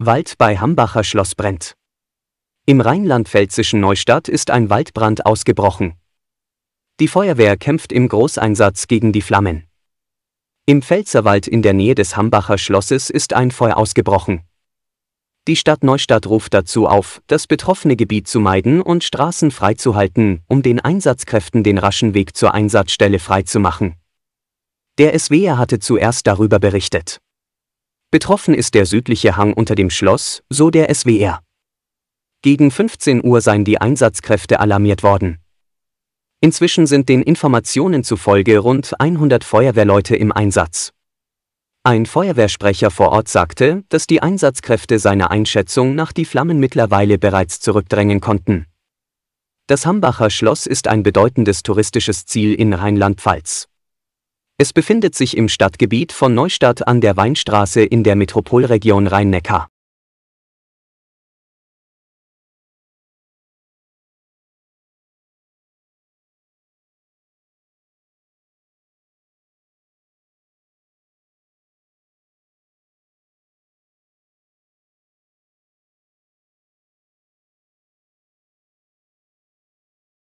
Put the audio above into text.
Wald bei Hambacher Schloss brennt. Im rheinland-pfälzischen Neustadt ist ein Waldbrand ausgebrochen. Die Feuerwehr kämpft im Großeinsatz gegen die Flammen. Im Pfälzerwald in der Nähe des Hambacher Schlosses ist ein Feuer ausgebrochen. Die Stadt Neustadt ruft dazu auf, das betroffene Gebiet zu meiden und Straßen freizuhalten, um den Einsatzkräften den raschen Weg zur Einsatzstelle freizumachen. Der SWR hatte zuerst darüber berichtet. Betroffen ist der südliche Hang unter dem Schloss, so der SWR. Gegen 15 Uhr seien die Einsatzkräfte alarmiert worden. Inzwischen sind den Informationen zufolge rund 100 Feuerwehrleute im Einsatz. Ein Feuerwehrsprecher vor Ort sagte, dass die Einsatzkräfte seiner Einschätzung nach die Flammen mittlerweile bereits zurückdrängen konnten. Das Hambacher Schloss ist ein bedeutendes touristisches Ziel in Rheinland-Pfalz. Es befindet sich im Stadtgebiet von Neustadt an der Weinstraße in der Metropolregion Rhein-Neckar.